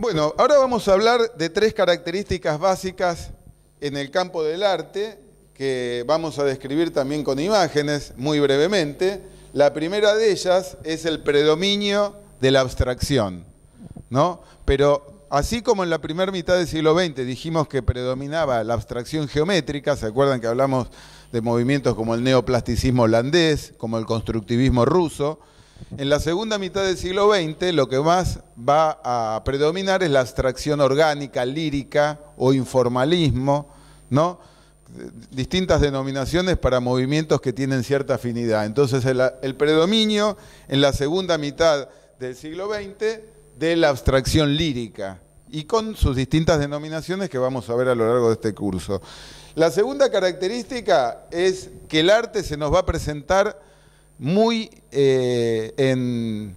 Bueno, ahora vamos a hablar de tres características básicas en el campo del arte que vamos a describir también con imágenes muy brevemente. La primera de ellas es el predominio de la abstracción, ¿no? Pero así como en la primera mitad del siglo XX dijimos que predominaba la abstracción geométrica, ¿se acuerdan que hablamos de movimientos como el neoplasticismo holandés, como el constructivismo ruso? En la segunda mitad del siglo XX lo que más va a predominar es la abstracción orgánica, lírica o informalismo, ¿no? distintas denominaciones para movimientos que tienen cierta afinidad. Entonces el, el predominio en la segunda mitad del siglo XX de la abstracción lírica y con sus distintas denominaciones que vamos a ver a lo largo de este curso. La segunda característica es que el arte se nos va a presentar muy eh, en,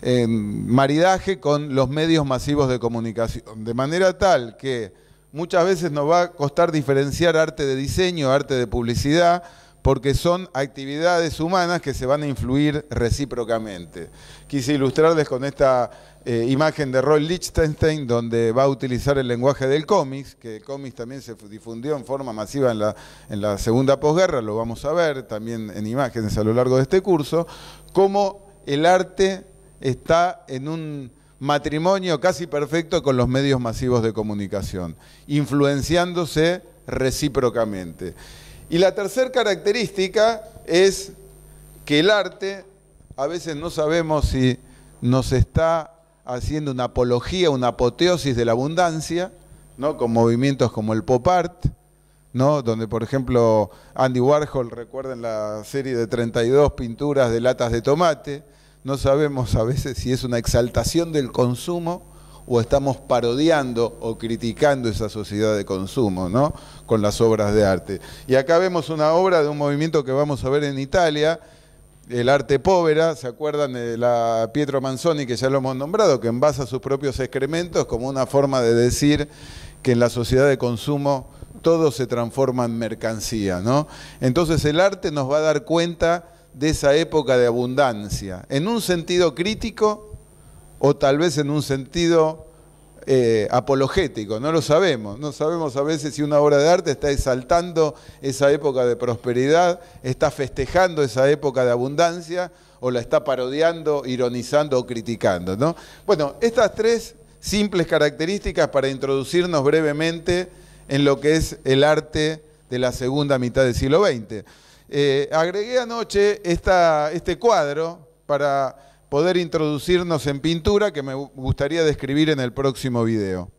en maridaje con los medios masivos de comunicación, de manera tal que muchas veces nos va a costar diferenciar arte de diseño, arte de publicidad, porque son actividades humanas que se van a influir recíprocamente. Quise ilustrarles con esta eh, imagen de Roy Lichtenstein, donde va a utilizar el lenguaje del cómics, que el cómics también se difundió en forma masiva en la, en la segunda posguerra, lo vamos a ver también en imágenes a lo largo de este curso, cómo el arte está en un matrimonio casi perfecto con los medios masivos de comunicación, influenciándose recíprocamente. Y la tercera característica es que el arte, a veces no sabemos si nos está haciendo una apología, una apoteosis de la abundancia, ¿no? con movimientos como el pop art, ¿no? donde por ejemplo Andy Warhol, recuerda en la serie de 32 pinturas de latas de tomate, no sabemos a veces si es una exaltación del consumo o estamos parodiando o criticando esa sociedad de consumo, ¿no? Con las obras de arte. Y acá vemos una obra de un movimiento que vamos a ver en Italia, el arte povera, ¿se acuerdan de la Pietro Manzoni que ya lo hemos nombrado, que envasa sus propios excrementos como una forma de decir que en la sociedad de consumo todo se transforma en mercancía, ¿no? Entonces el arte nos va a dar cuenta de esa época de abundancia, en un sentido crítico o tal vez en un sentido eh, apologético, no lo sabemos, no sabemos a veces si una obra de arte está exaltando esa época de prosperidad, está festejando esa época de abundancia o la está parodiando, ironizando o criticando. ¿no? Bueno, estas tres simples características para introducirnos brevemente en lo que es el arte de la segunda mitad del siglo XX. Eh, agregué anoche este cuadro para poder introducirnos en pintura que me gustaría describir en el próximo video.